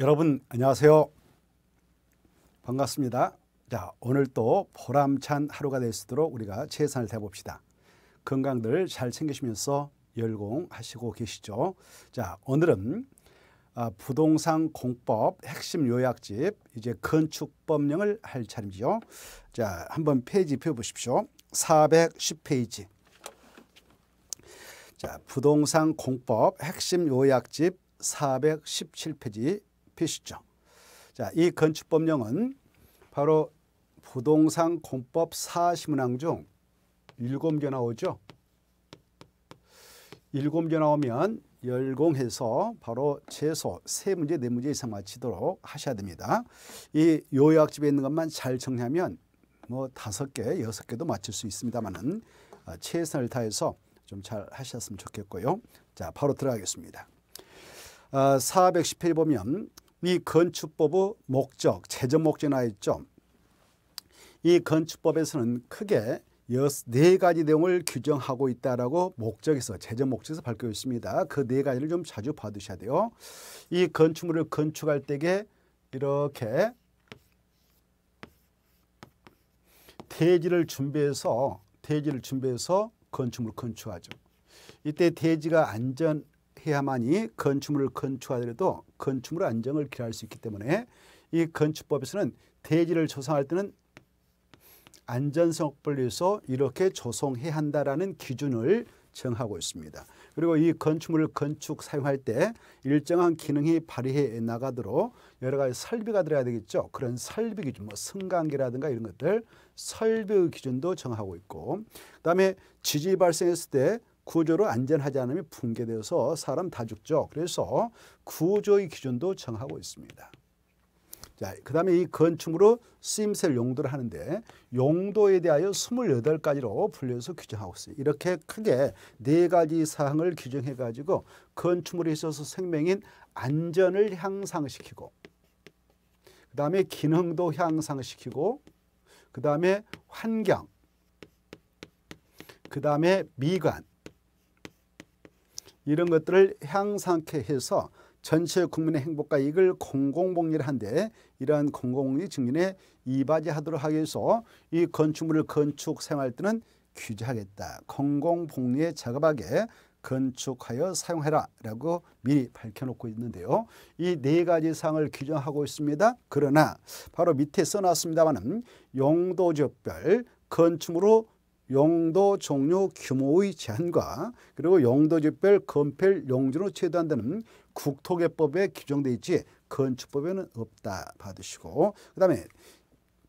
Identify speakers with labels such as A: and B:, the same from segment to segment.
A: 여러분 안녕하세요. 반갑습니다. 자, 오늘 또 보람찬 하루가 될 수 있도록 우리가 최선을 다해봅시다. 건강들 잘 챙기시면서 열공하시고 계시죠. 자, 오늘은 아, 부동산 공법 핵심 요약집 이제 건축법령을 할 차례이죠. 자, 한번 페이지 펴보십시오. 410페이지. 자, 부동산 공법 핵심 요약집 417페이지 보시죠. 자, 이 건축법령은 바로 부동산 공법 4시문항 중 7개 나오죠. 7개 나오면 열공해서 바로 최소 세문제네 문제 이상 맞히도록 하셔야 됩니다. 이 요약집에 있는 것만 잘 정리하면 뭐다 개, 여 개도 맞출 수있습니다만 어, 최선을 다해서 좀 잘 하셨으면 좋겠고요. 자, 바로 들어가겠습니다. 410페이지 어, 보면 이 건축법의 목적, 제정 목적이 나 있죠. 이 건축법에서는 크게 네 가지 내용을 규정하고 있다라고 목적에서 재정 목적에서 밝혀 있습니다. 그 네 가지를 좀 자주 봐두셔야 돼요. 이 건축물을 건축할 때에 이렇게 대지를 준비해서 대지를 준비해서 건축물 건축하죠. 이때 대지가 안전 해야만이 건축물을 건축하더라도 건축물 안정을 기할 수 있기 때문에 이 건축법에서는 대지를 조성할 때는 안전성을 위해서 이렇게 조성해야 한다라는 기준을 정하고 있습니다. 그리고 이 건축물을 건축 사용할 때 일정한 기능이 발휘해 나가도록 여러 가지 설비가 들어야 되겠죠. 그런 설비 기준, 뭐 승강기라든가 이런 것들 설비 기준도 정하고 있고 그다음에 지진 발생했을 때 구조로 안전하지 않으면 붕괴되어서 사람 다 죽죠. 그래서 구조의 기준도 정하고 있습니다. 자, 그 다음에 이 건축으로 쓰임새를 용도를 하는데 용도에 대하여 28가지로 분류해서 규정하고 있어요. 이렇게 크게 네 가지 사항을 규정해가지고 건축물에 있어서 생명인 안전을 향상시키고 그 다음에 기능도 향상시키고 그 다음에 환경 그 다음에 미관 이런 것들을 향상케 해서 전체 국민의 행복과 이익을 공공복리를 한데 이러한 공공복리 증진에 이바지하도록 하기 위해서 이 건축물을 건축 생활 때는 규제하겠다. 공공복리에 작업하게 건축하여 사용해라 라고 미리 밝혀놓고 있는데요. 이 네 가지 사항을 규정하고 있습니다. 그러나 바로 밑에 써놨습니다마용도지별 건축으로 용도 종류 규모의 제한과 그리고 용도지별 건폐율 용지로 최대한다는 국토개법에 규정돼 있지 건축법에는 없다 받으시고 그 다음에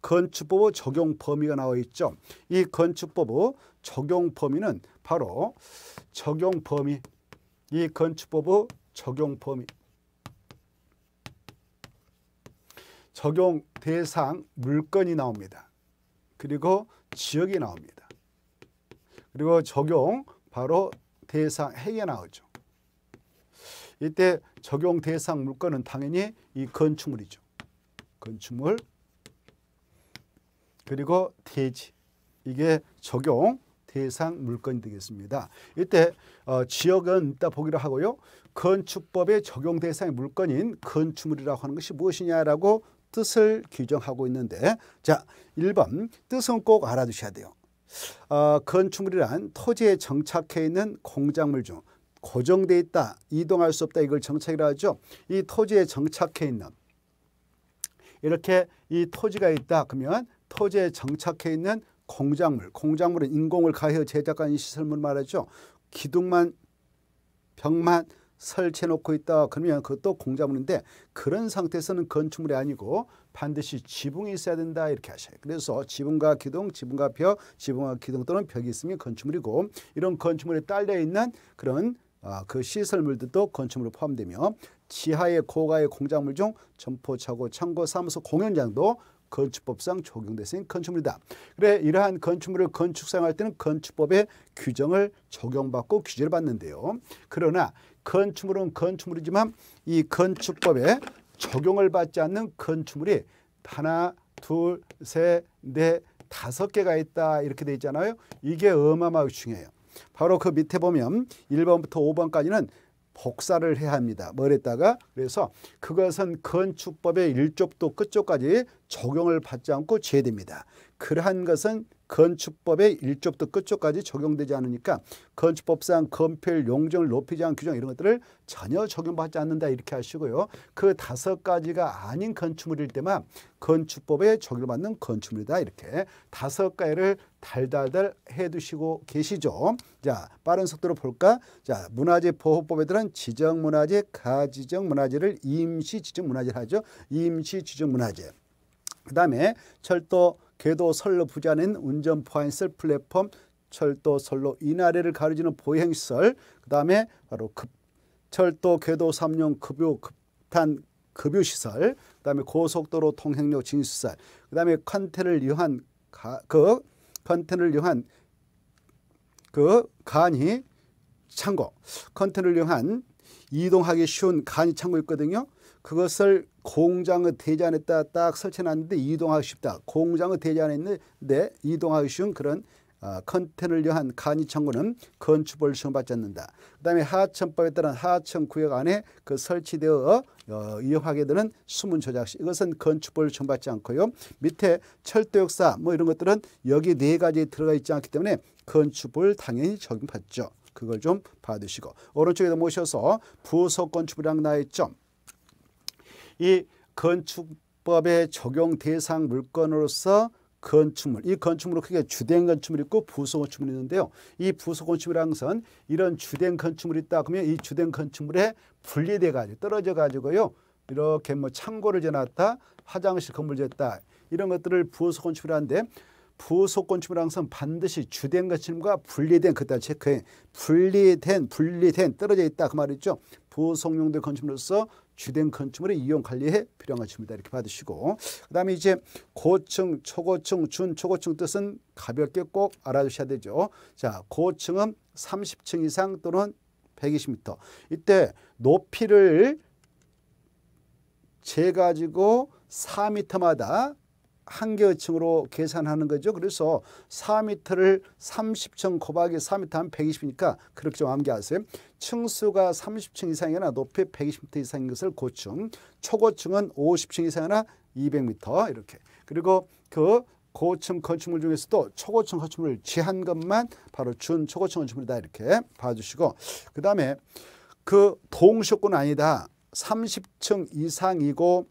A: 건축법의 적용 범위가 나와 있죠. 이 건축법의 적용 범위는 바로 적용 범위 이 건축법의 적용 범위 적용 대상 물건이 나옵니다. 그리고 지역이 나옵니다. 그리고 적용 바로 대상 행에 나오죠. 이때 적용 대상 물건은 당연히 이 건축물이죠. 건축물 그리고 대지 이게 적용 대상 물건이 되겠습니다. 이때 어, 지역은 이따 보기로 하고요. 건축법의 적용 대상의 물건인 건축물이라고 하는 것이 무엇이냐라고 뜻을 규정하고 있는데 자 1번 뜻은 꼭 알아두셔야 돼요. 어, 건축물이란 토지에 정착해 있는 공작물 중 고정돼 있다, 이동할 수 없다 이걸 정착이라 하죠. 이 토지에 정착해 있는 이렇게 이 토지가 있다 그러면 토지에 정착해 있는 공작물, 공작물은 인공을 가해 제작한 시설물 말하죠. 기둥만 벽만 설치해 놓고 있다 그러면 그것도 공작물인데 그런 상태에서는 건축물이 아니고 반드시 지붕이 있어야 된다 이렇게 하셔요. 그래서 지붕과 기둥, 지붕과 벽, 지붕과 기둥 또는 벽이 있으면 건축물이고 이런 건축물에 딸려 있는 그런 아, 그 시설물들도 건축물로 포함되며 지하의 고가의 공작물 중 점포, 차고, 창고, 사무소, 공연장도 건축법상 적용되는 건축물이다. 그래 이러한 건축물을 건축 사용할 때는 건축법의 규정을 적용받고 규제를 받는데요. 그러나 건축물은 건축물이지만 이건축법에 적용을 받지 않는 건축물이 하나, 둘, 셋, 넷, 네, 다섯 개가 있다 이렇게 돼 있잖아요. 이게 어마어마하게 중요해요. 바로 그 밑에 보면 1번부터 5번까지는 복사를 해야 합니다. 뭘 했다가 그래서 그것은 건축법의 1조부 끝조까지 적용을 받지 않고 제외됩니다. 그러한 것은 건축법의 1조부터 끝조까지 적용되지 않으니까 건축법상 건폐율 용적을 높이지 않은 규정 이런 것들을 전혀 적용받지 않는다 이렇게 하시고요. 그 다섯 가지가 아닌 건축물일 때만 건축법에 적용받는 건축물이다 이렇게 다섯 가지를 달달달 해두시고 계시죠. 자 빠른 속도로 볼까? 자 문화재 보호법에 들은 지정문화재, 가지정문화재를 임시지정문화재를 하죠. 임시지정문화재. 그 다음에 철도 궤도 선로 부자는 운전 포항시설 플랫폼 철도 선로 이나래를 가르치는 보행시설 그다음에 바로 급 철도 궤도 3용 급유 급탄 급유시설 그다음에 고속도로 통행료 진수시설 그다음에 컨테를 이용한 가, 그 컨텐을 이용한 그 간이 창고 컨텐을 이용한 이동하기 쉬운 간이 창고 있거든요. 그것을 공장의 대지 안에 딱 설치해놨는데 이동하기 쉽다. 공장의 대지 안에 있는데 이동하기 쉬운 그런 아, 컨텐를 위한 간이청구는 건축을 시험받지 않는다. 그 다음에 하천법에 따른 하천 구역 안에 그 설치되어 어, 이용하게 되는 수문 조작시 이것은 건축을 시험받지 않고요. 밑에 철도 역사 뭐 이런 것들은 여기 네 가지 에 들어가 있지 않기 때문에 건축을 당연히 적용받죠. 그걸 좀 봐두시고 오른쪽에도 모셔서 부속 건축이랑 나의 점이 건축법의 적용 대상 물건으로서 건축물, 이 건축물은 크게 주된 건축물이 있고 부속 건축물이 있는데요. 이 부속 건축물이 항상 이런 주된 건축물이 있다 그러면 이 주된 건축물에 분리돼 가지고 떨어져 가지고요. 이렇게 뭐 창고를 지놨다 화장실 건물 지었다 이런 것들을 부속 건축물이라는데 부속 건축물은 항상 반드시 주된 건축물과 분리된 그다 체크해 분리된 분리된 떨어져 있다 그 말이죠. 부속용도 건축물로서 주된 건축물의 이용 관리에 필요한 것입니다. 이렇게 받으시고 그 다음에 이제 고층, 초고층, 준초고층 뜻은 가볍게 꼭 알아주셔야 되죠. 자, 고층은 30층 이상 또는 120m. 이때 높이를 재가지고 4m마다 한 개어층으로 계산하는 거죠. 그래서 4m를 30층 곱하기 4m 하면 120이니까 그렇게 좀 암기하세요. 층수가 30층 이상이나 높이 120m 이상인 것을 고층, 초고층은 50층 이상이나 200m 이렇게. 그리고 그 고층 건축물 중에서도 초고층 건축물을 지한 것만 바로 준 초고층 건축물이다 이렇게 봐주시고 그다음에 그 동시권 아니다. 30층 이상이고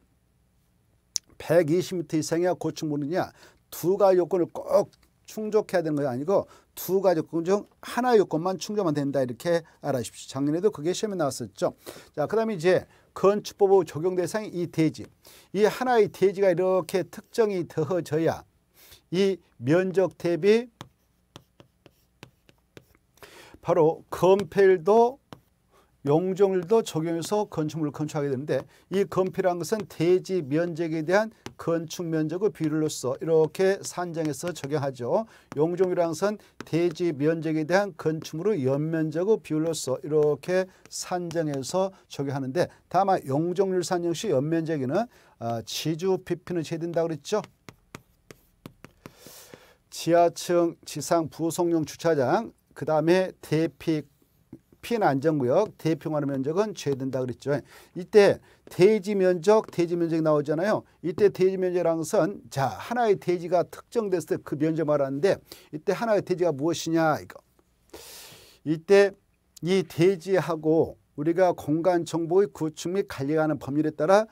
A: 120m 이상의 고충물이냐 두 가지 요건을 꼭 충족해야 되는 것이 아니고 두 가지 요건 중 하나 요건만 충족만 된다 이렇게 알아십시오. 작년에도 그게 시험에 나왔었죠. 자, 그다음에 이제 건축법 적용 대상이 이 대지. 이 하나의 대지가 이렇게 특정이 되어져야 이 면적 대비 바로 건필도 용적률도 적용해서 건축물을 건축하게 되는데 이 건폐라는 것은 대지 면적에 대한 건축 면적의 비율로써 이렇게 산정해서 적용하죠. 용적률이라는 것은 대지 면적에 대한 건축물의 연면적의 비율로써 이렇게 산정해서 적용하는데 다만 용적률 산정 시 연면적에는 아, 지주 PP는 제외된다고 그랬죠. 지하층, 지상, 부속용 주차장, 그 다음에 대피 피해는 안전구역, 대평화로 면적은 제외된다 그랬죠. 이때 대지 면적, 대지 면적이 나오잖아요. 이때 대지 면적이 것은 자 하나의 대지가 특정됐을 때 그 면적 말하는데 이때 하나의 대지가 무엇이냐 이거. 이때 이 대지하고 우리가 공간 정보의 구축 및관리 하는 법률에 따라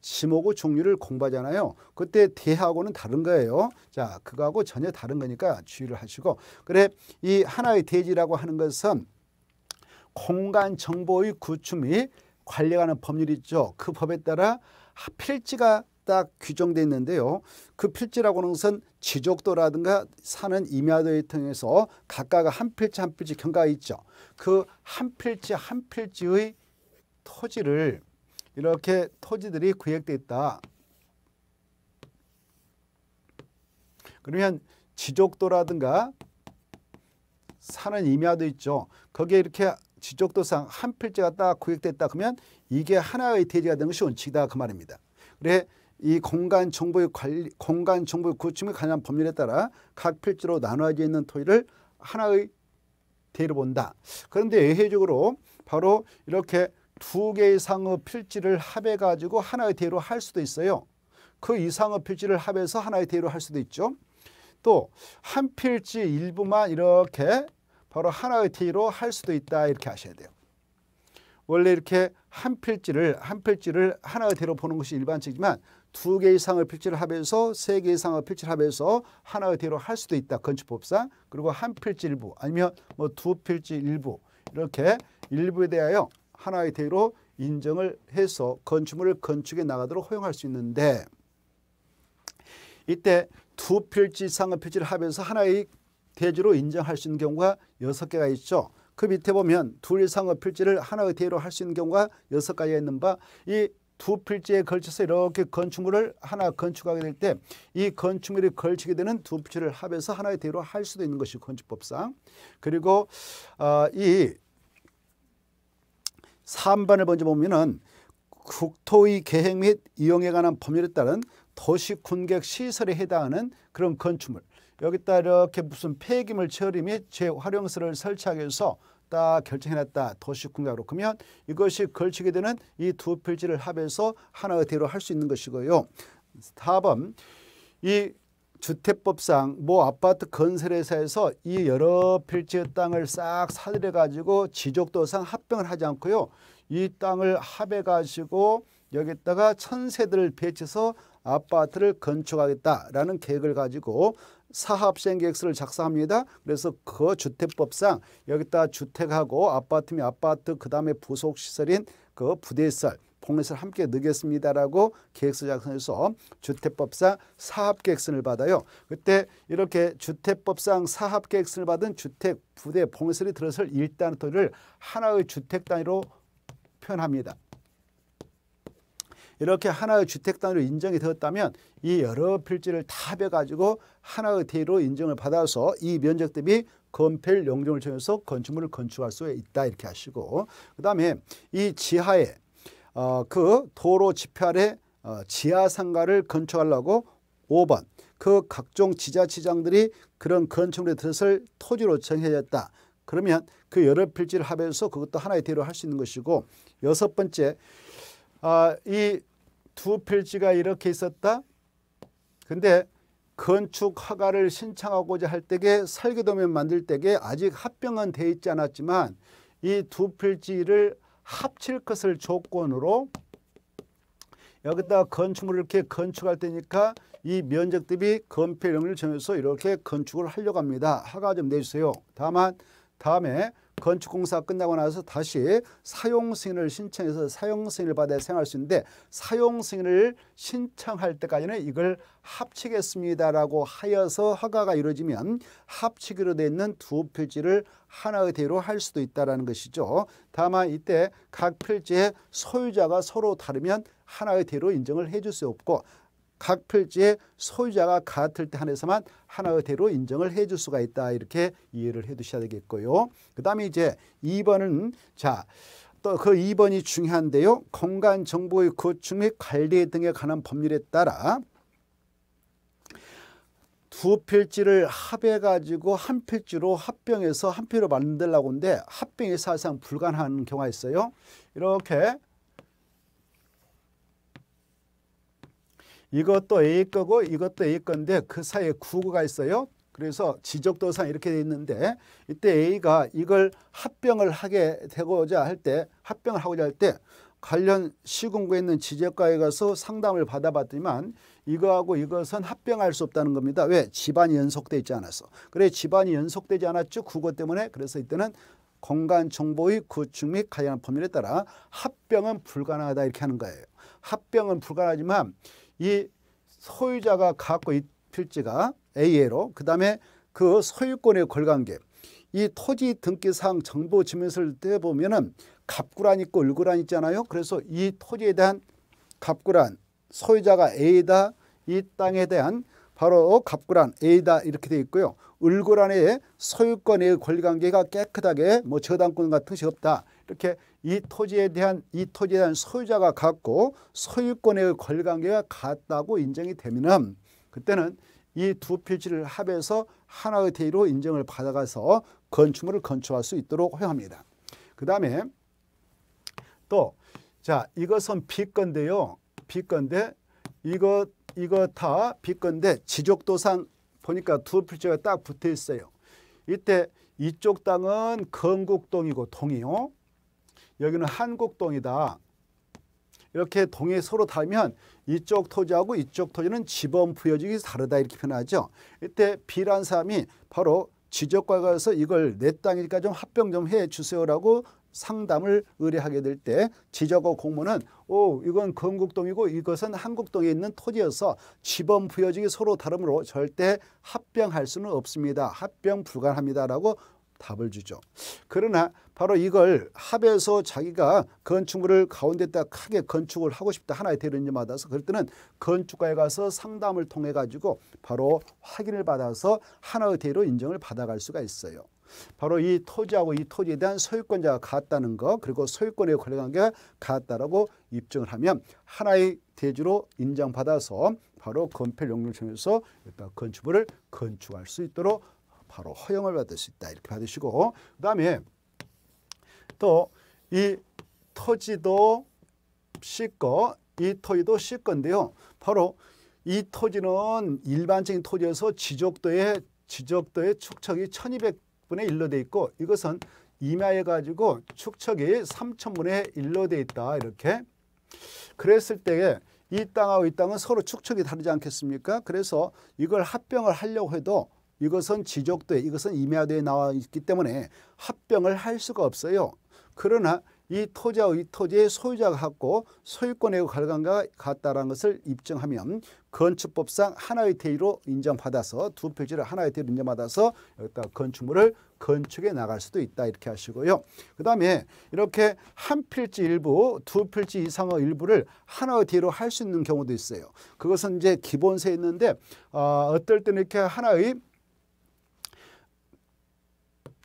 A: 지목의 종류를 공부하잖아요. 그때 대하고는 다른 거예요. 자, 그거하고 전혀 다른 거니까 주의를 하시고. 그래, 이 하나의 대지라고 하는 것은 공간 정보의 구축 및 관리하는 법률이 있죠. 그 법에 따라 필지가 딱 규정돼 있는데요. 그 필지라고는 것은 지적도라든가 사는 임야도에 통해서 각각 한 필지 한 필지 경과가 있죠. 그 한 필지 한 필지의 토지를 이렇게 토지들이 구획돼 있다. 그러면 지적도라든가 사는 임야도 있죠. 거기에 이렇게 지적도상 한 필지가 딱 구획됐다 그러면 이게 하나의 대지가 되는 것이 원칙이다 그 말입니다. 그래 이 공간 정보의 관리, 공간 정보 구축에 관한 법률에 따라 각 필지로 나누져 있는 토의를 하나의 대로 본다. 그런데 예외적으로 바로 이렇게 두 개 이상의 필지를 합해 가지고 하나의 대로 할 수도 있어요. 그 이상의 필지를 합해서 하나의 대로 할 수도 있죠. 또 한 필지 일부만 이렇게 바로 하나의 T로 할 수도 있다 이렇게 하셔야 돼요. 원래 이렇게 한 필지를 한 필지를 하나의 T로 보는 것이 일반적이지만 두 개 이상의 필지를 합해서 세 개 이상의 필지를 합해서 하나의 T로 할 수도 있다 건축법상 그리고 한 필지 일부 아니면 뭐 두 필지 일부 이렇게 일부에 대하여 하나의 T로 인정을 해서 건축물을 건축에 나가도록 허용할 수 있는데 이때 두 필지 이상의 필지를 합해서 하나의 대지로 인정할 수 있는 경우가 여섯 개가 있죠. 그 밑에 보면 둘 이상의 필지를 하나의 대로 할 수 있는 경우가 여섯 가지가 있는 바이 두 필지에 걸쳐서 이렇게 건축물을 하나 건축하게 될 때 이 건축물이 걸치게 되는 두 필지를 합해서 하나의 대로 할 수도 있는 것이 건축법상 그리고 어, 이 3번을 먼저 보면은 국토의 계획 및 이용에 관한 법률에 따른 도시 군객 시설에 해당하는 그런 건축물 여기다 이렇게 무슨 폐기물 처리 및 재활용수를 설치하기 위해서 딱 결정해놨다. 도시공약으로 그러면 이것이 걸치게 되는 이 두 필지를 합해서 하나의 대로 할 수 있는 것이고요. 4번 이 주택법상 뭐 아파트 건설회사에서 이 여러 필지의 땅을 싹 사들여 가지고 지적도상 합병을 하지 않고요. 이 땅을 합해 가지고 여기다가 천세들을 배치해서 아파트를 건축하겠다라는 계획을 가지고 사업시행계획서를 작성합니다. 그래서 그 주택법상 여기다 주택하고 아파트면 아파트 그다음에 부속시설인 그 부대시설 공에서 함께 넣겠습니다라고 계획서 작성해서 주택법상 사업계획서를 받아요. 그때 이렇게 주택법상 사업계획서를 받은 주택, 부대, 봉해설이 들어설 일단토를 하나의 주택 단위로 표현합니다. 이렇게 하나의 주택 단위로 인정이 되었다면 이 여러 필지를 다 합해 가지고 하나의 대로 인정을 받아서 이 면적 대비 건폐율 용적을 정해서 건축물을 건축할 수 있다 이렇게 하시고 그다음에 이 지하에 어, 그 도로 지표아래 어, 지하 상가를 건축하려고 5번 그 각종 지자체장들이 그런 건축물의 뜻을 토지로 정해졌다. 그러면 그 여러 필지를 합해서 그것도 하나의 대로 할 수 있는 것이고 여섯 번째 아, 이두 필지가 이렇게 있었다. 근데 건축 허가를 신청하고자 할 때에 설계도면 만들 때에 아직 합병은 돼 있지 않았지만 이 두 필지를 합칠 것을 조건으로 여기다 건축물을 이렇게 건축할 때니까 이 면적 대비 건폐율을 정해서 이렇게 건축을 하려고 합니다. 허가 좀 내주세요. 다만 다음에 건축공사 끝나고 나서 다시 사용승인을 신청해서 사용승인을 받아 야 생활 수 있는데 사용승인을 신청할 때까지는 이걸 합치겠습니다라고 하여서 허가가 이루어지면 합치기로 돼 있는 두 필지를 하나의 대로 할 수도 있다는 것이죠. 다만 이때 각 필지의 소유자가 서로 다르면 하나의 대로 인정을 해줄 수 없고 각 필지의 소유자가 같을 때 한해서만 하나의 대로 인정을 해 줄 수가 있다. 이렇게 이해를 해 두셔야 되겠고요. 그 다음에 이제 2번은 자, 또 그 2번이 중요한데요. 공간 정보의 구축 및 관리 등에 관한 법률에 따라 두 필지를 합해 가지고 한 필지로 합병해서 한 필로 만들라고 하는데 합병이 사실상 불가능한 경우가 있어요. 이렇게 이것도 A 거고 이것도 A 건데 그 사이에 구구가 있어요. 그래서 지적도상 이렇게 돼 있는데 이때 A가 이걸 합병을 하게 되고자 할 때 합병을 하고자 할 때 관련 시군구에 있는 지적과에 가서 상담을 받아봤더니만 이거하고 이것은 합병할 수 없다는 겁니다. 왜? 집안이 연속돼 있지 않았어. 그래 집안이 연속되지 않았죠. 국어 때문에. 그래서 이때는 공간정보의 구축 및 관련한 법률에 따라 합병은 불가능하다 이렇게 하는 거예요. 합병은 불가능하지만 이 소유자가 갖고 있 필지가 AA로 그다음에 그 소유권의 걸관계 이 토지 등기상 정보 지면서를 때 보면은 갑구란 있고 을구란 있잖아요. 그래서 이 토지에 대한 갑구란 소유자가 A다 이 땅에 대한 바로 갑구란 A다 이렇게 돼 있고요. 을구란의 소유권의 권리관계가 깨끗하게 뭐 저당권 같은 것이 없다 이렇게 이 토지에 대한 이 토지에 대한 소유자가 같고 소유권의 권리관계가 같다고 인정이 되면은 그때는 이 두 필지를 합해서 하나의 대의로 인정을 받아가서 건축물을 건축할 수 있도록 허용합니다. 그 다음에 또자 이것은 비건데요. 비건데 이것 이거 다 비건데 지적도상 보니까 두 필지가 딱 붙어 있어요. 이때 이쪽 땅은 건국동이고 동이요. 여기는 한국동이다 이렇게 동이 서로 다르면 이쪽 토지하고 이쪽 토지는 지번 부여지기 다르다 이렇게 표현하죠. 이때 B라는 사람이 바로 지적과가서 이걸 내 땅이니까 좀 합병 좀 해 주세요라고 상담을 의뢰하게 될 때 지적어 공무는 오 이건 건국동이고 이것은 한국동에 있는 토지여서 지번 부여지기 서로 다름으로 절대 합병할 수는 없습니다. 합병 불가합니다라고 답을 주죠. 그러나 바로 이걸 합에서 자기가 건축물을 가운데다 크게 건축을 하고 싶다 하나의 대리님 받아서 그럴 때는 건축가에 가서 상담을 통해 가지고 바로 확인을 받아서 하나의 대로 인정을 받아갈 수가 있어요. 바로 이 토지하고 이 토지에 대한 소유권자가 같다는 거 그리고 소유권에 관련한 게 같다라고 입증을 하면 하나의 대주로 인정받아서 바로 건폐 용률청에서 건축물을 건축할 수 있도록 바로 허용을 받을 수 있다. 이렇게 받으시고 그 다음에 또 이 토지도 씻고 이 토지도 씻건데요. 바로 이 토지는 일반적인 토지에서 지적도의 지적도의 축척이 1 2 0 0 분의일로돼 있고 이것은 임야해 가지고 축척이 삼천분의일로돼 있다. 이렇게 그랬을 때에 이 땅하고 이 땅은 서로 축척이 다르지 않겠습니까? 그래서 이걸 합병을 하려고 해도 이것은 지족도에 이것은 임야도에 나와 있기 때문에 합병을 할 수가 없어요. 그러나 이 토지와 토지의 소유자가 갖고 소유권의 관계가 같다라는 것을 입증하면 건축법상 하나의 대의로 인정받아서 두 표지를 하나의 대의로 인정받아서 여기다 건축물을 건축에 나갈 수도 있다 이렇게 하시고요. 그 다음에 이렇게 한 필지 일부, 두 필지 이상의 일부를 하나의 대의로 할 수 있는 경우도 있어요. 그것은 이제 기본세 있는데 어, 어떨 때는 이렇게 하나의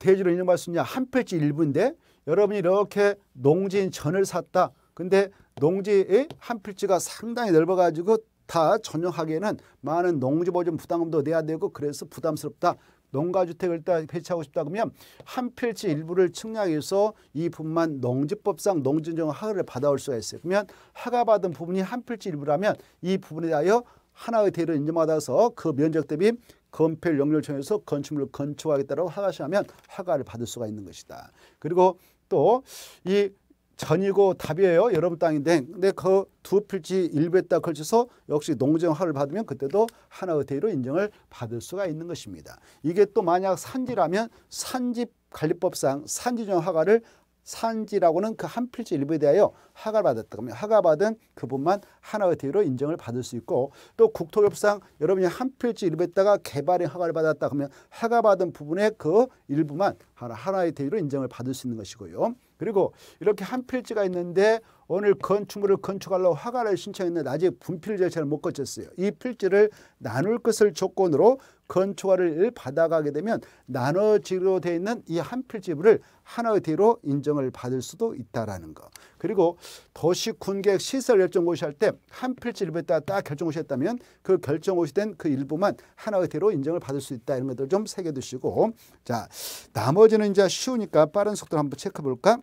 A: 돼지로 있는 말씀이야 한 필지 일부인데 여러분이 이렇게 농지인 전을 샀다. 근데 농지의 한 필지가 상당히 넓어가지고 다 전용하기에는 많은 농지보증 부담금도 내야 되고 그래서 부담스럽다. 농가주택을 배치하고 싶다 그러면 한 필지 일부를 측량해서 이 부분만 농지법상 농지인정 하가를 받아올 수가 있어요. 그러면 하가받은 부분이 한 필지 일부라면 이 부분에 대하여 하나의 대를 인정받아서 그 면적 대비 건폐율 영률청에서 건축물을 건축하겠다고 허가시하면 허가를 받을 수가 있는 것이다. 그리고 또 이 전이고 답이에요. 여러분 땅인데 근데 그 두 필지 일부에 딱 걸쳐서 역시 농지용 허를 받으면 그때도 하나의 대위로 인정을 받을 수가 있는 것입니다. 이게 또 만약 산지라면 산지 관리법상 산지정 허가를 산지라고는 그 한 필지 일부에 대하여 허가받았다. 그러면 허가받은 그분만 하나의 대로 인정을 받을 수 있고 또 국토협상 여러분이 한 필지 일부에따가 개발에 허가를 받았다. 그러면 허가받은 부분의 그 일부만 하나, 하나의 대로 인정을 받을 수 있는 것이고요. 그리고 이렇게 한 필지가 있는데 오늘 건축물을 건축하려고 허가를 신청했는데 아직 분필 절차를 못 거쳤어요. 이 필지를 나눌 것을 조건으로 건축화를 받아가게 되면 나눠지로 되어 있는 이 한 필지부를 하나의 뒤로 인정을 받을 수도 있다라는 거. 그리고 도시 군객 시설 결정 고시 할때 한 필지 일부에 따라 딱 결정 고시 했다면 그 결정 고시된 그 일부만 하나의 뒤로 인정을 받을 수 있다 이런 것들 좀 새겨 두시고 자, 나머지는 이제 쉬우니까 빠른 속도로 한번 체크 해 볼까?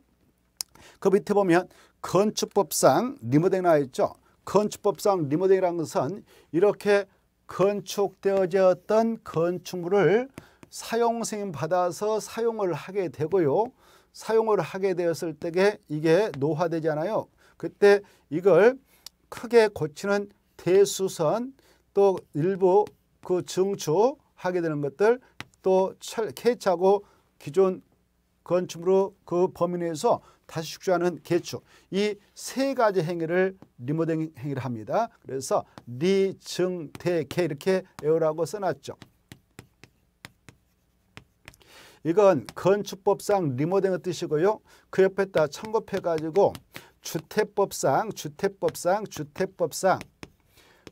A: 그 밑에 보면 건축법상 리모델링 나와 있죠. 건축법상 리모델링이라는 것은 이렇게 건축되어졌던 건축물을 사용 승인 받아서 사용을 하게 되고요. 사용을 하게 되었을 때에 이게 노화되잖아요. 그때 이걸 크게 고치는 대수선 또 일부 그 증축하게 되는 것들 또 철, 캐치하고 기존 건축으로 그 범위 내에서 다시 축조하는 개축 이 세 가지 행위를 리모델링 행위를 합니다. 그래서 리증태개 이렇게 에어라고 써놨죠. 이건 건축법상 리모델링의 뜻이고요. 그 옆에다 청급해가지고 주택법상 주택법상 주택법상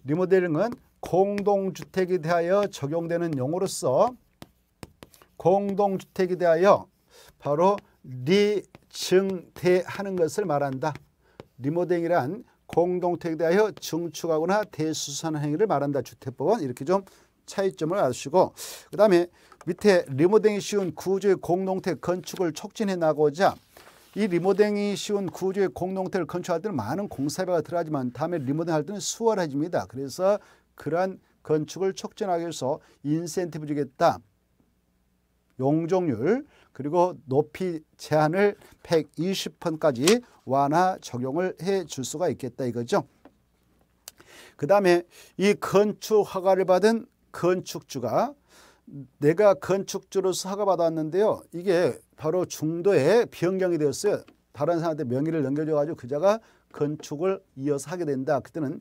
A: 리모델링은 공동주택에 대하여 적용되는 용어로서 공동주택에 대하여 바로 리증태하는 것을 말한다. 리모델링이란 공동택에 대하여 증축하거나 대수선하 행위를 말한다. 주택법은 이렇게 좀 차이점을 아시고 그 다음에 밑에 리모델링이 쉬운 구조의 공동택 건축을 촉진해 나가고자 이 리모델링이 쉬운 구조의 공동택을 건축할 때는 많은 공사비가 들어가지만 다음에 리모델링 할 때는 수월해집니다. 그래서 그러한 건축을 촉진하기 위해서 인센티브 주겠다. 용적률, 그리고 높이 제한을 120톤까지 완화 적용을 해 줄 수가 있겠다 이거죠. 그 다음에 이 건축 허가를 받은 건축주가 내가 건축주로서 허가받았는데요. 이게 바로 중도에 변경이 되었어요. 다른 사람한테 명의를 넘겨줘가지고 그자가 건축을 이어서 하게 된다. 그때는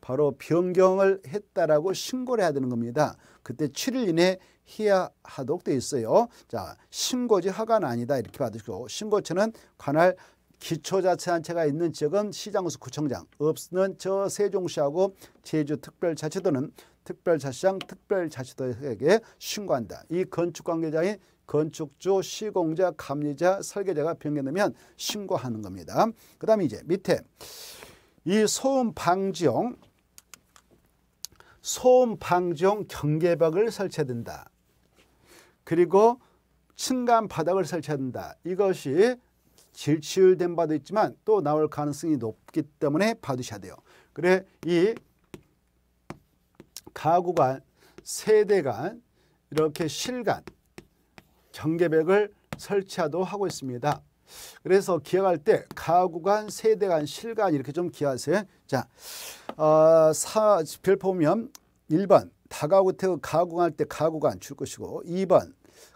A: 바로 변경을 했다라고 신고를 해야 되는 겁니다. 그때 7일 이내 해야 하도록 되어 있어요. 자, 신고지 허가는 아니다 이렇게 받으시고 신고처는 관할 기초자치단체가 있는 지역은 시장에서 구청장, 없는 저 세종시하고 제주특별자치도는 특별자치장, 특별자치도에게 신고한다. 이 건축관계자의 건축주, 시공자, 감리자, 설계자가 변경되면 신고하는 겁니다. 그 다음에 이제 밑에 이 소음 방지용 소음 방종 경계벽을 설치해야 된다. 그리고 층간 바닥을 설치 된다. 이것이 질치율된 바도 있지만 또 나올 가능성이 높기 때문에 봐두셔야 돼요. 그래 이 가구간, 세대간, 이렇게 실간, 경계벽을 설치하도 하고 있습니다. 그래서 기억할 때 가구간, 세대간, 실간 이렇게 좀 기하세요. 자, 어, 사, 별보면 1번 다가구 태그 가구간할 때 가구간 줄 것이고 2번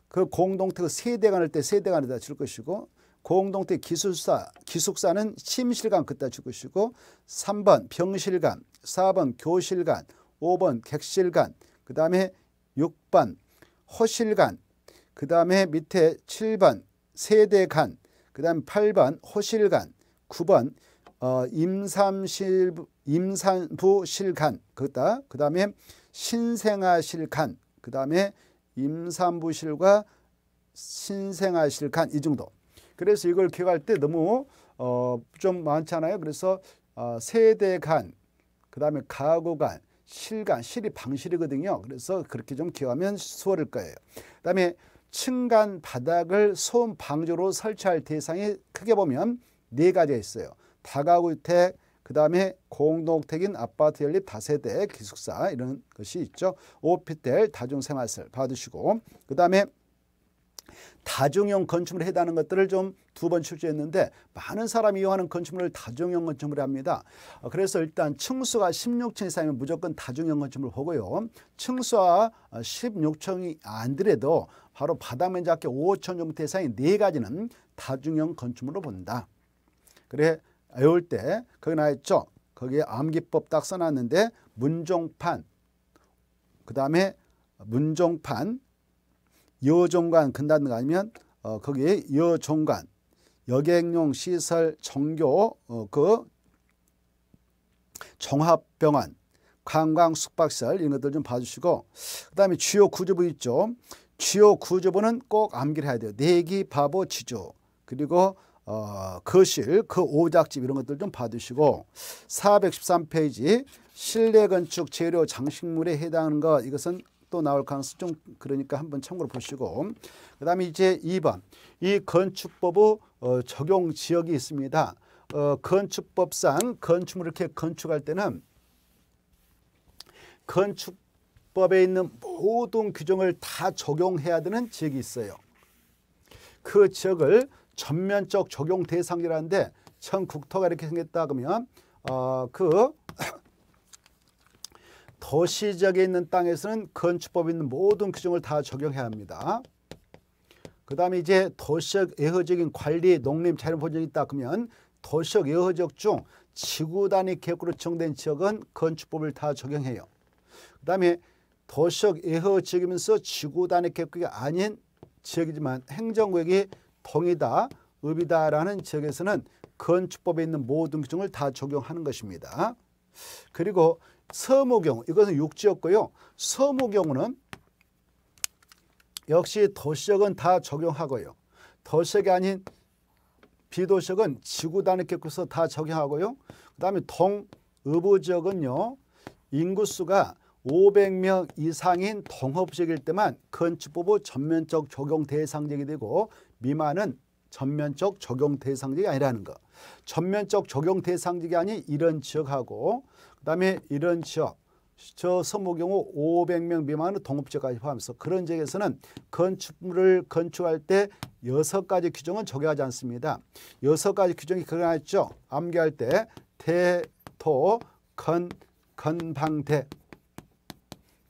A: 그 공동태그 세대간할 때 세대간에다 줄 것이고 공동태 기술사, 기숙사는 침실간 그따 줄 것이고 3번 병실간, 4번 교실간, 5번 객실간, 그 다음에 6번 호실간그 다음에 밑에 7번 세대간, 그 다음 8번 호실간 9번 어, 임삼실 임산부 실간 그다 그다음에 신생아 실간 그다음에 임산부 실과 신생아 실간 이 정도. 그래서 이걸 기억할 때 너무 어, 좀 많잖아요. 그래서 어, 세대간 그다음에 가구간 실간 실이 방실이거든요. 그래서 그렇게 좀 기억하면 수월할 거예요. 그다음에 층간 바닥을 소음 방조로 설치할 대상이 크게 보면 네 가지가 있어요. 다가구주택, 그 다음에 공동택인 아파트 연립 다세대 기숙사 이런 것이 있죠. 오피텔 다중생활설 받으시고 그 다음에 다중형 건축물에 해당하는 것들을 좀 두 번 출제했는데 많은 사람이 이용하는 건축물을 다중형 건축물이 합니다. 어, 그래서 일단 층수가 16층 이상이면 무조건 다중형 건축물 보고요. 층수와 16층이 어, 안더라도 바로 바닥면 작게 5천 정도 이상인 네가지는 다중형 건축물로 본다. 그래 외울 때 거기 나있죠. 거기에 암기법 딱 써놨는데 문종판, 그 다음에 문종판, 여종관 근다든가 아니면 어, 거기에 여종관, 여객용 시설 정교 어, 그 종합병원, 관광 숙박시설 이런 것들 좀 봐주시고 그 다음에 주요 구조부 있죠. 주요 구조부는 꼭 암기를 해야 돼요. 내기, 바보, 지조 그리고 어, 거실, 그, 그 오작집 이런 것들 좀받으시고 413페이지 실내 건축 재료 장식물에 해당하는 것 이것은 또 나올 가능성이 좀 그러니까 한번 참고로 보시고 그 다음에 이제 2번 이 건축법의 어, 적용 지역이 있습니다. 어, 건축법상 건축물을 이렇게 건축할 때는 건축법에 있는 모든 규정을 다 적용해야 되는 지역이 있어요. 그 지역을 전면적 적용 대상이라는데 전국토가 이렇게 생겼다 그러면 어, 그 도시 지역에 있는 땅에서는 건축법에 있는 모든 규정을 다 적용해야 합니다. 그 다음에 이제 도시적 예허적인 관리, 농림, 자연 보전이 있다 그러면 도시적 예허적 중 지구 단위 계획으로 정된 지역은 건축법을 다 적용해요. 그 다음에 도시적 예허 지역이면서 지구 단위 계획이 아닌 지역이지만 행정구역이 동이다, 읍이다라는 지역에서는 건축법에 있는 모든 규정을 다 적용하는 것입니다. 그리고 서무경우, 이것은 육지였고요. 서무경우는 역시 도시역은 다 적용하고요. 도시역이 아닌 비도시역은 지구 단위 격에서 다 적용하고요. 그 다음에 동의 지역은요. 인구수가 500명 이상인 통합식일 때만 건축법의 전면적 적용 대상적이 되고 미만은 전면적 적용 대상적이 아니라는 거. 전면적 적용 대상적이 아닌 이런 지역하고 그다음에 이런 지역 저 선모 경우 500명 미만의 동업지역까지 포함해서 그런 지역에서는 건축물을 건축할 때 여섯 가지 규정은 적용하지 않습니다. 여섯 가지 규정이 그러나 있죠. 암기할 때 대토 건 건방대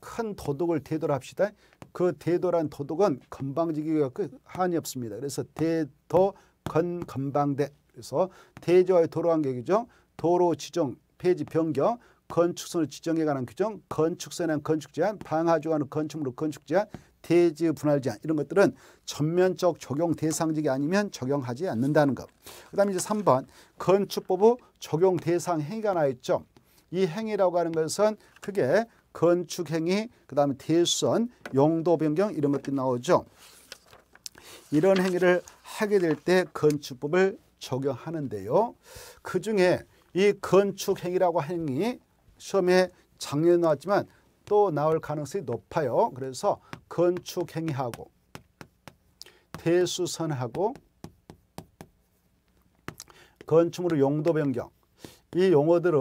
A: 큰 도덕을 대돌 합시다. 그대돌한 도덕은 건방지기가 한이 없습니다. 그래서 대도 건 건방대 그래서 대조의 도로환경이죠 도로 지정 폐지 변경 건축선을 지정에 관한 규정 건축선한 건축 제한 방하조하는 건축물 건축 제한 대지 분할 제한 이런 것들은 전면적 적용 대상직이 아니면 적용하지 않는다는 것. 그 다음에 이제 3번 건축법의 적용 대상 행위가 나있죠. 이 행위라고 하는 것은 크게 건축행위, 그 다음에 대선, 수 용도 변경 이런 것들이 나오죠. 이런 행위를 하게 될 때 건축법을 적용하는데요. 그 중에 이 건축행위라고 하는 행위 시험에 작년에 나왔지만 또 나올 가능성이 높아요. 그래서 건축행위하고 대수선하고 건축물 용도 변경 이 용어들을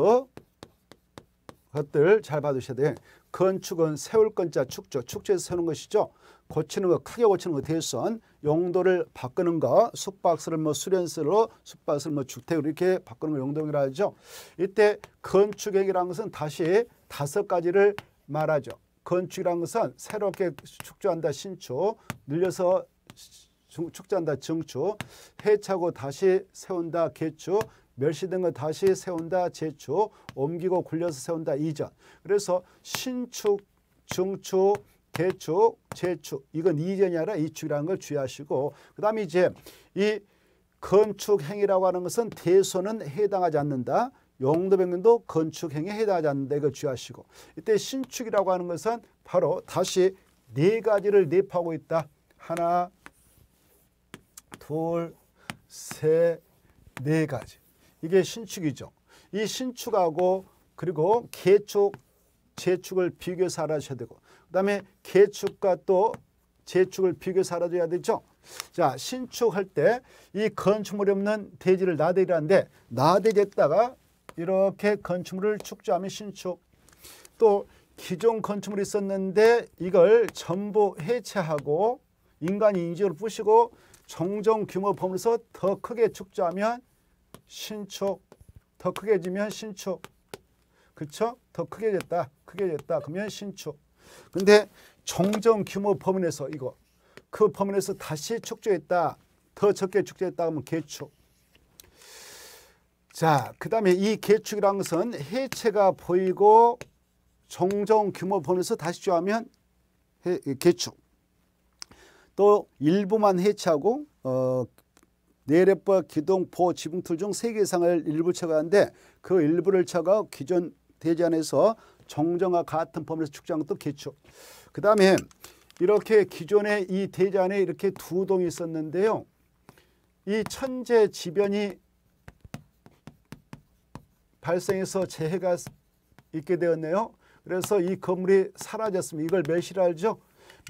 A: 것들 잘 봐두셔야 돼. 요 건축은 세울 건자 축조, 축조에서 세우는 것이죠. 고치는 거, 크게 고치는 거, 대선 용도를 바꾸는 거, 숙박스를 뭐 수련스로, 숙박스를 뭐 주택으로 이렇게 바꾸는 걸 용도라 하죠. 이때 건축액이라는 것은 다시 다섯 가지를 말하죠. 건축이라는 것은 새롭게 축조한다 신축, 늘려서 축조한다 증축, 해차고 다시 세운다 개축, 멸시된 걸 다시 세운다 재축 옮기고 굴려서 세운다 이전 그래서 신축 중축 대축 재축 이건 이전이 아니라 이축이라는 걸 주의하시고 그 다음에 이제 이 건축행위라고 하는 것은 대소는 해당하지 않는다. 용도변경도 건축행위에 해당하지 않는다. 이걸 주의하시고 이때 신축이라고 하는 것은 바로 다시 네 가지를 냅하고 있다. 하나, 둘, 셋, 네 가지. 이게 신축이죠. 이 신축하고 그리고 개축, 재축을 비교해서 알아셔야 되고 그 다음에 개축과 또 재축을 비교해서 알아줘야 되죠. 자 신축할 때 이 건축물이 없는 대지를 나대리라는데 나대리에다가 이렇게 건축물을 축조하면 신축 또 기존 건축물이 있었는데 이걸 전부 해체하고 인간이 인적으 부시고 정정 규모 범위에서 더 크게 축조하면 신축 더 크게 지면 신축 그쵸? 더 크게 됐다 크게 됐다 그러면 신축 근데 종전 규모 범위에서 이거 그 범위에서 다시 축조했다 더 적게 축조했다 하면 개축 자, 그 다음에 이 개축이라는 것은 해체가 보이고 종종 규모 범위에서 다시 조하면 개축. 또 일부만 해체하고 어, 내래과 기동포, 지붕틀 중세개 이상을 일부 처가하는데 그 일부를 처가 기존 대지안에서 정정화 같은 범위에서 축장도 개축. 그 다음에 이렇게 기존에 이대지에 이렇게 두 동이 있었는데요. 이 천재 지변이 발생해서 재해가 있게 되었네요. 그래서 이 건물이 사라졌습니다. 이걸 멸실하죠.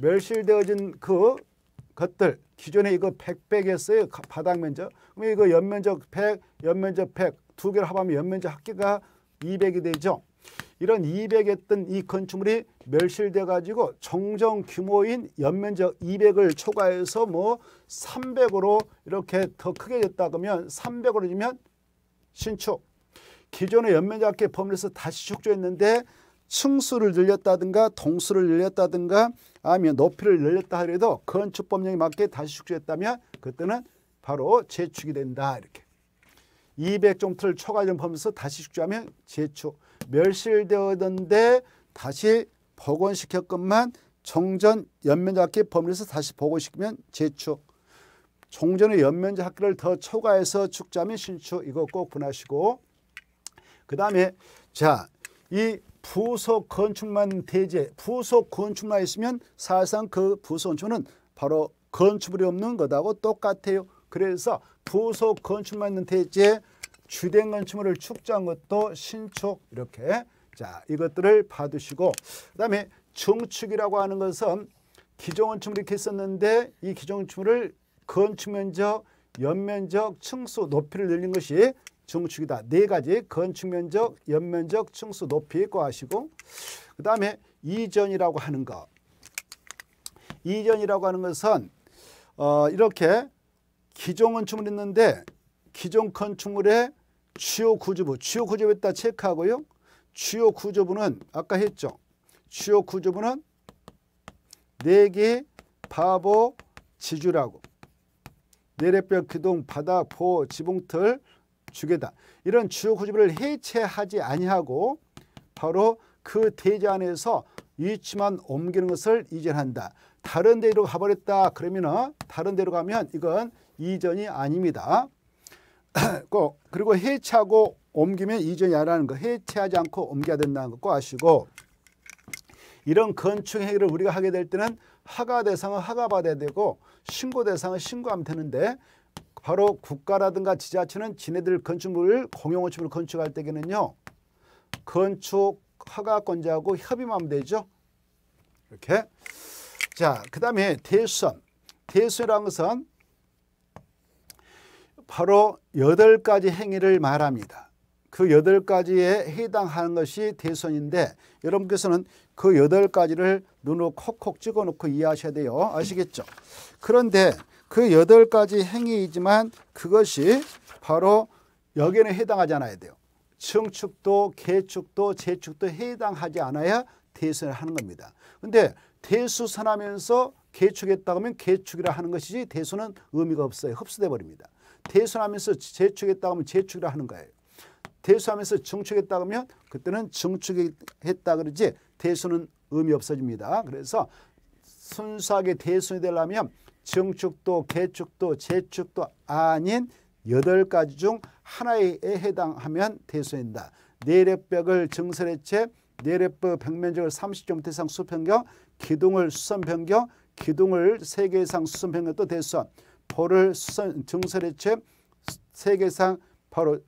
A: 멸실되어진 그 것들 기존에 이거 100백이었어요. 바닥 면적. 그럼 이거 연면적 100, 연면적 100 두 개를 합하면 연면적 합계가 200이 되죠. 이런 200했던 이 건축물이 멸실돼 가지고 정정 규모인 연면적 200을 초과해서 뭐 300으로 이렇게 더 크게 됐다 그러면 300으로 되면 신축. 기존의 연면적 합계 범위에서 다시 축조했는데 승수를 늘렸다든가 동수를 늘렸다든가 아니면 높이를 늘렸다 하더라도 건축법령에 맞게 다시 축소했다면 그때는 바로 재축이 된다 이렇게 200종틀 초과점하면서 다시 축소하면 재축 멸실되었는데 다시 복원시켰건만 종전 연면적 학기 범위에서 다시 복원시키면 재축 종전의 연면적 학기를 더 초과해서 축하면 신축 이거 꼭 분하시고 그 다음에 자이 부속 건축만 대제, 부속 건축만 있으면 사실상 그 부속 건축은 바로 건축물이 없는 것하고 똑같아요. 그래서 부속 건축만 있는 대지에 주된 건축물을 축적한 것도 신축 이렇게 자 이것들을 봐두시고 그다음에 중축이라고 하는 것은 기존 건축물이 이렇게 있었는데 이 기존 건축물을 건축 면적, 연면적, 층수, 높이를 늘린 것이 중축이다. 네 가지 건축면적, 연면적, 층수, 높이 구하시고 그 다음에 이전이라고 하는 거 이전이라고 하는 것은 어, 이렇게 기존 건축물 있는데 기존 건축물의 주요 구조부, 주요 구조부에 따라 체크하고요. 주요 구조부는 아까 했죠. 주요 구조부는 네 개 바보 지주라고 내래뼈 기둥 바닥 보 지붕틀 주겠다. 이런 주요 고집을 해체하지 아니하고 바로 그 대지 안에서 위치만 옮기는 것을 이전한다. 다른 데로 가버렸다. 그러면 다른 데로 가면 이건 이전이 아닙니다. 그리고 해체하고 옮기면 이전이 아니라는 거 해체하지 않고 옮겨야 된다는 것꼭 아시고 이런 건축 행위를 우리가 하게 될 때는 하가 대상은 하가받아야 되고 신고 대상은 신고하면 되는데 바로 국가라든가 지자체는 지네들 건축물을 공용건축물을 건축할 때에는요. 건축 허가권자하고 협의만 하면 되죠. 이렇게. 자, 그 다음에 대수선. 대수라는 것은 바로 여덟 가지 행위를 말합니다. 그 여덟 가지에 해당하는 것이 대선인데 여러분께서는 그 여덟 가지를 눈으로 콕콕 찍어놓고 이해하셔야 돼요. 아시겠죠? 그런데 그 여덟 가지 행위이지만 그것이 바로 여기에는 해당하지 않아야 돼요. 증축도 개축도 재축도 해당하지 않아야 대수를 하는 겁니다. 근데 대수 선하면서 개축했다 하면 개축이라 하는 것이지 대수는 의미가 없어요. 흡수돼 버립니다. 대수하면서 재축했다 하면 재축이라 하는 거예요. 대수하면서 증축했다 하면 그때는 증축했다 그러지 대수는 의미 없어집니다. 그래서 순수하게 대수이 되려면 증축도 개축도 재축도 아닌 여덟 가지 중 하나에 해당하면 대수인다. 내력벽을 증설의 채, 내력벽 벽면적을 3 0점대상 수평경, 기둥을 수선변경, 기둥을 3개 이상 수선변경 도 대수선, 볼을 수선 증설의 채, 3개 이상 바로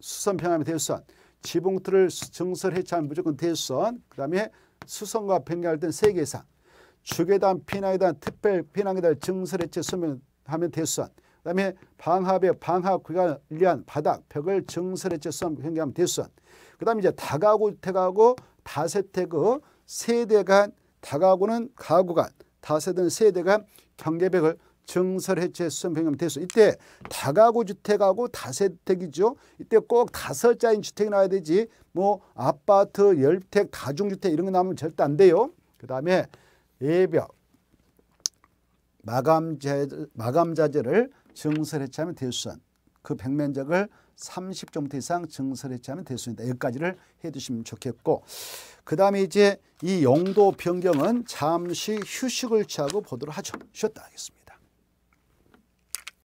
A: 수선평하면 대수선, 지붕틀을 증설해체하 무조건 대수선 그다음에 수선과 변경할 때는 세계 이상 주계단 피난계단 특별 피난계단 증설 해체 수면하면 대수선 그다음에 방합의 방합 구간 일리한 바닥 벽을 증설 해체 수선 변경하면 대수선 그다음에 이제 다가구 태가구 다세태그 세대간 다가구는 가구간 다세대는 세대간 경계벽을 증설 해체 수선 변경 대수 이때 다가구 주택하고 다세대택이죠. 이때 꼭 다섯자인 주택이 나와야 되지 뭐 아파트, 열택, 다중주택 이런 거 나오면 절대 안 돼요. 그 다음에 예벽 마감제, 마감자재를 증설 해체하면 대수선 그 평면적을 3 0정도 이상 증설 해체하면 대수입니다. 여기까지를 해두시면 좋겠고 그 다음에 이제 이 용도 변경은 잠시 휴식을 취하고 보도록 하죠. 쉬었다 하겠습니다.